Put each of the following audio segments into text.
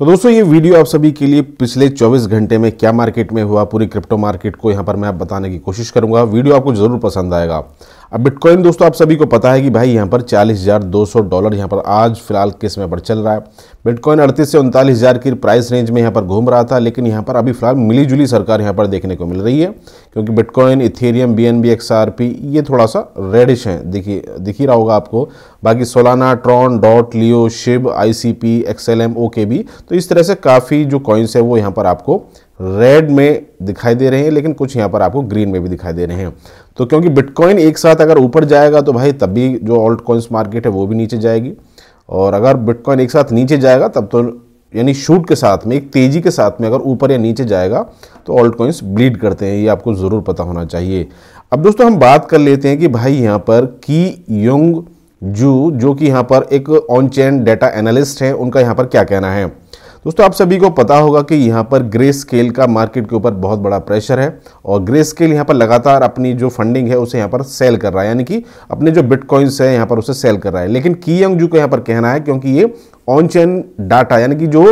तो दोस्तों ये वीडियो आप सभी के लिए पिछले 24 घंटे में क्या मार्केट में हुआ पूरी क्रिप्टो मार्केट को यहाँ पर मैं आप बताने की कोशिश करूँगा वीडियो आपको ज़रूर पसंद आएगा अब बिटकॉइन दोस्तों आप सभी को पता है कि भाई यहाँ पर 40,200 डॉलर यहाँ पर आज फिलहाल के समय पर चल रहा है बिटकॉइन अड़तीस से उनतालीस हज़ार की प्राइस रेंज में यहाँ पर घूम रहा था लेकिन यहाँ पर अभी फिलहाल मिली जुली सरकार यहाँ पर देखने को मिल रही है क्योंकि बिटकॉइन इथेरियम बी एन ये थोड़ा सा रेडिश है दिखी रहा होगा आपको बाकी Solana Tron dot Leo Shib I C P X L M O K B तो इस तरह से काफ़ी जो कॉइन्स है वो यहाँ पर आपको रेड में दिखाई दे रहे हैं लेकिन कुछ यहाँ पर आपको ग्रीन में भी दिखाई दे रहे हैं तो क्योंकि बिटकॉइन एक साथ अगर ऊपर जाएगा तो भाई तब भी जो ऑल्ट कॉइंस मार्केट है वो भी नीचे जाएगी और अगर बिटकॉइन एक साथ नीचे जाएगा तब तो यानी शूट के साथ में एक तेज़ी के साथ में अगर ऊपर या नीचे जाएगा तो ऑल्ट कॉइंस ब्लीड करते हैं ये आपको ज़रूर पता होना चाहिए अब दोस्तों हम बात कर लेते हैं कि भाई यहाँ पर की योंग जू जो कि यहाँ पर एक ऑन चैन डेटा एनालिस्ट हैं उनका यहाँ पर क्या कहना है दोस्तों आप सभी को पता होगा कि यहाँ पर ग्रे स्केल का मार्केट के ऊपर बहुत बड़ा प्रेशर है और ग्रे स्केल यहाँ पर लगातार अपनी जो फंडिंग है उसे यहाँ पर सेल कर रहा है यानी कि अपने जो बिटकॉइंस है यहाँ पर उसे सेल कर रहा है लेकिन की यंग जू को यहाँ पर कहना है क्योंकि ये ऑन चेन डाटा यानी कि जो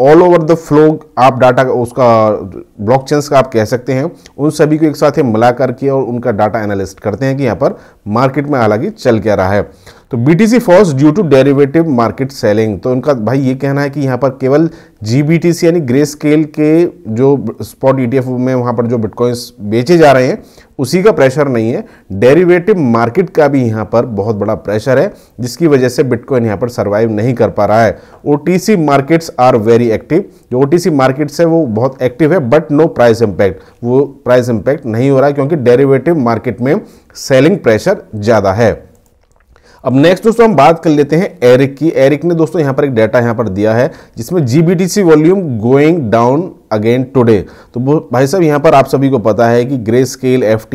ऑल ओवर द फ्लो आप डाटा उसका ब्लॉक चेंस का आप कह सकते हैं उन सभी को एक साथ मिला करके और उनका डाटा एनालिस्ट करते हैं कि यहाँ पर मार्केट में हालांकि चल क्या रहा है तो see falls due to derivative market selling तो उनका भाई ये कहना है कि यहाँ पर केवल सी यानी ग्रे स्केल के जो स्पॉट ई एफ में वहाँ पर जो बिटकॉइंस बेचे जा रहे हैं उसी का प्रेशर नहीं है डेरिवेटिव मार्केट का भी यहाँ पर बहुत बड़ा प्रेशर है जिसकी वजह से बिटकॉइन यहाँ पर सर्वाइव नहीं कर पा रहा है O T C markets are very active जो ओ टी सी मार्केट्स है वो बहुत एक्टिव है बट नो प्राइस इम्पैक्ट वो प्राइस इम्पैक्ट नहीं हो रहा है क्योंकि डेरीवेटिव मार्केट में सेलिंग प्रेशर ज़्यादा है अब नेक्स्ट दोस्तों हम बात कर लेते हैं एरिक की एरिक ने दोस्तों यहां पर एक डाटा यहां पर दिया है जिसमें GBTC volume going down again today तो भाई साहब यहां पर आप सभी को पता है कि ग्रे स्केल एफ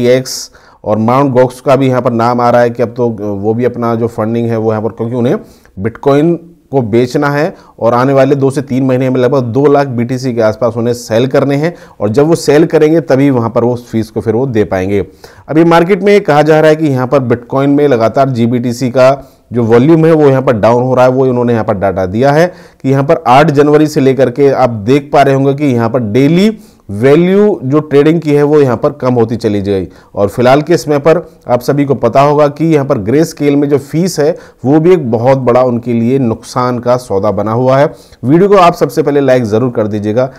और माउंट गॉक्स का भी यहां पर नाम आ रहा है कि अब तो वो भी अपना जो फंडिंग है वो यहाँ पर क्योंकि उन्हें बिटकॉइन को बेचना है और आने वाले दो से तीन महीने में लगभग दो लाख बीटीसी के आसपास उन्हें सेल करने हैं और जब वो सेल करेंगे तभी वहां पर वो फीस को फिर वो दे पाएंगे अभी मार्केट में कहा जा रहा है कि यहां पर बिटकॉइन में लगातार जी का जो वॉल्यूम है वो यहाँ पर डाउन हो रहा है वो इन्होंने यहाँ पर डाटा दिया है कि यहाँ पर 8 जनवरी से लेकर के आप देख पा रहे होंगे कि यहाँ पर डेली वैल्यू जो ट्रेडिंग की है वो यहाँ पर कम होती चली गई और फिलहाल के समय पर आप सभी को पता होगा कि यहाँ पर ग्रे स्केल में जो फीस है वो भी एक बहुत बड़ा उनके लिए नुकसान का सौदा बना हुआ है वीडियो को आप सबसे पहले लाइक ज़रूर कर दीजिएगा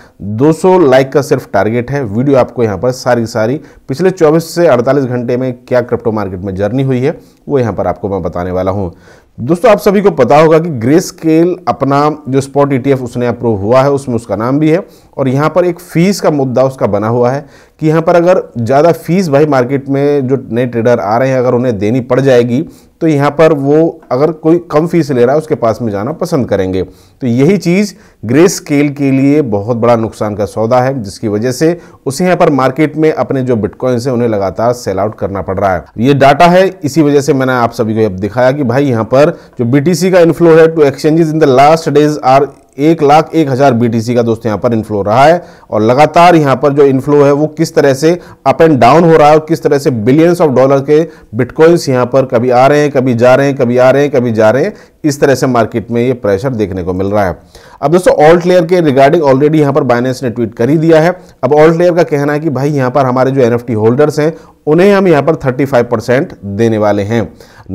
200 लाइक का सिर्फ टारगेट है वीडियो आपको यहाँ पर सारी सारी पिछले चौबीस से अड़तालीस घंटे में क्या क्रिप्टो मार्केट में जर्नी हुई है वो यहाँ पर आपको मैं बताने वाला हूँ दोस्तों आप सभी को पता होगा कि ग्रे स्केल अपना जो स्पॉट ईटीएफ e उसने अप्रूव हुआ है उसमें उसका नाम भी है और यहाँ पर एक फीस का मुद्दा उसका बना हुआ है कि यहाँ पर अगर ज़्यादा फीस भाई मार्केट में जो नए ट्रेडर आ रहे हैं अगर उन्हें देनी पड़ जाएगी तो यहाँ पर वो अगर कोई कम फीस ले रहा है उसके पास में जाना पसंद करेंगे तो यही चीज़ ग्रे स्केल के लिए बहुत बड़ा नुकसान का सौदा है जिसकी वजह से उसे यहाँ पर मार्केट में अपने जो बिटकॉइंस हैं उन्हें लगातार सेल आउट करना पड़ रहा है ये डाटा है इसी वजह से मैंने आप सभी को अब दिखाया कि भाई यहाँ पर जो बी का इन्फ्लो है to exchanges in the last days are एक लाख एक हज़ार बी का दोस्तों यहाँ पर इनफ्लो रहा है और लगातार यहाँ पर जो इनफ्लो है वो किस तरह से अप एंड डाउन हो रहा है और किस तरह से बिलियंस ऑफ डॉलर के बिटकॉइंस यहाँ पर कभी आ रहे हैं कभी जा रहे हैं कभी आ रहे हैं कभी जा रहे हैं इस तरह से मार्केट में ये प्रेशर देखने को मिल रहा है अब दोस्तों ऑल्ट लेयर के रिगार्डिंग ऑलरेडी यहाँ पर बाइनेंस ने ट्वीट कर ही दिया है अब ऑल्ट लेयर का कहना है कि भाई यहाँ पर हमारे जो एन होल्डर्स हैं उन्हें हम यहाँ पर 35 परसेंट देने वाले हैं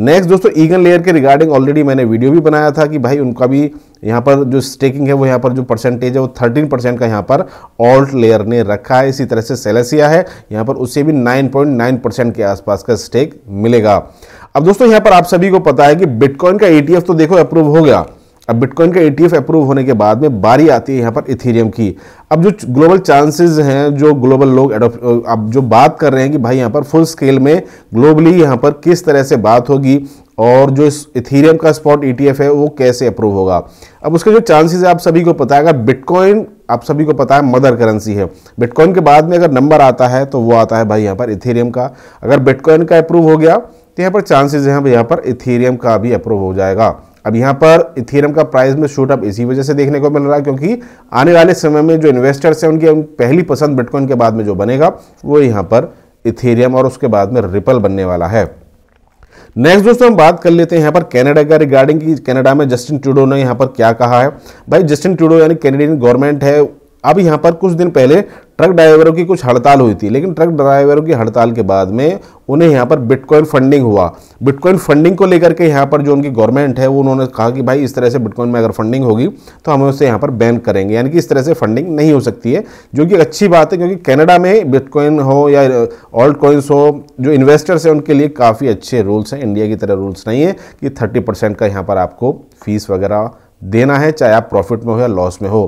नेक्स्ट दोस्तों ईगन लेयर के रिगार्डिंग ऑलरेडी मैंने वीडियो भी बनाया था कि भाई उनका भी यहाँ पर जो स्टेकिंग है वो यहाँ पर जो परसेंटेज है वो 13 परसेंट का यहाँ पर ऑल्ट लेयर ने रखा है इसी तरह से सेलेसिया है यहाँ पर उससे भी 9.9 परसेंट के आसपास का स्टेक मिलेगा अब दोस्तों यहाँ पर आप सभी को पता है कि बिटकॉइन का ए e तो देखो अप्रूव हो गया अब बिटकॉइन का एटीएफ e अप्रूव होने के बाद में बारी आती है यहाँ पर इथेरियम की अब जो ग्लोबल चांसेस हैं जो ग्लोबल लोग अब जो बात कर रहे हैं कि भाई यहाँ पर फुल स्केल में ग्लोबली यहाँ पर किस तरह से बात होगी और जो इस इथेरियम का स्पॉट ईटीएफ e है वो कैसे अप्रूव होगा अब उसके जो चांसेस है आप सभी को पता है अगर बिटकॉइन आप सभी को पता है मदर करेंसी है बिटकॉइन के बाद में अगर नंबर आता है तो वो आता है भाई यहाँ पर इथेरियम का अगर बिटकॉइन का अप्रूव हो गया तो यहाँ पर चांसेज हैं यहाँ पर इथेरियम का भी अप्रूव हो जाएगा अब यहाँ पर इथेरियम का प्राइस में शूट अप इसी वजह से देखने को मिल रहा है क्योंकि आने वाले समय में जो इन्वेस्टर्स हैं उनकी पहली पसंद बिटकॉइन के बाद में जो बनेगा वो यहाँ पर इथेरियम और उसके बाद में रिपल बनने वाला है नेक्स्ट दोस्तों हम बात कर लेते हैं यहाँ पर कनाडा का रिगार्डिंग कि कनाडा में जस्टिन ट्रूडो ने यहाँ पर क्या कहा है भाई जस्टिन ट्रूडो यानी कैनेडियन गवर्नमेंट है अब यहाँ पर कुछ दिन पहले ट्रक ड्राइवरों की कुछ हड़ताल हुई थी लेकिन ट्रक ड्राइवरों की हड़ताल के बाद में उन्हें यहाँ पर बिटकॉइन फंडिंग हुआ बिटकॉइन फंडिंग को लेकर के यहाँ पर जो उनकी गवर्नमेंट है वो उन्होंने कहा कि भाई इस तरह से बिटकॉइन में अगर फंडिंग होगी तो हमें उसे यहाँ पर बैन करेंगे यानी कि इस तरह से फंडिंग नहीं हो सकती है जो कि अच्छी बात है क्योंकि कैनेडा में बिटकॉइन हो या ऑल्ट कॉइन्स हो जो इन्वेस्टर्स हैं उनके लिए काफ़ी अच्छे रूल्स हैं इंडिया की तरह रूल्स नहीं है कि थर्टी का यहाँ पर आपको फीस वगैरह देना है चाहे आप प्रॉफिट में हो या लॉस में हो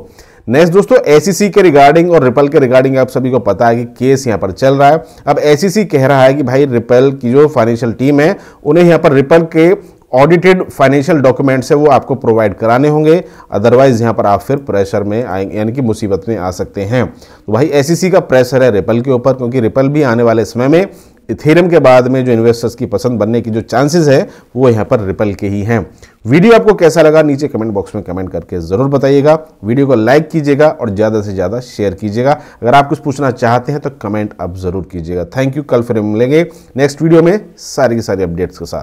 नेक्स्ट दोस्तों एसीसी के रिगार्डिंग और रिपल के रिगार्डिंग आप सभी को पता है कि केस यहाँ पर चल रहा है अब एसीसी कह रहा है कि भाई रिपल की जो फाइनेंशियल टीम है उन्हें यहाँ पर रिपल के ऑडिटेड फाइनेंशियल डॉक्यूमेंट्स है वो आपको प्रोवाइड कराने होंगे अदरवाइज यहाँ पर आप फिर प्रेशर में आएंगे यानी कि मुसीबत में आ सकते हैं तो भाई एसीसी का प्रेशर है रिपल के ऊपर क्योंकि रिपल भी आने वाले समय में इथेरियम के बाद में जो इन्वेस्टर्स की पसंद बनने की जो चांसेस है वो यहाँ पर रिपल के ही हैं वीडियो आपको कैसा लगा नीचे कमेंट बॉक्स में कमेंट करके ज़रूर बताइएगा वीडियो को लाइक कीजिएगा और ज़्यादा से ज़्यादा शेयर कीजिएगा अगर आप कुछ पूछना चाहते हैं तो कमेंट आप ज़रूर कीजिएगा थैंक यू कल फिर मिलेंगे नेक्स्ट वीडियो में सारी की सारी अपडेट्स के साथ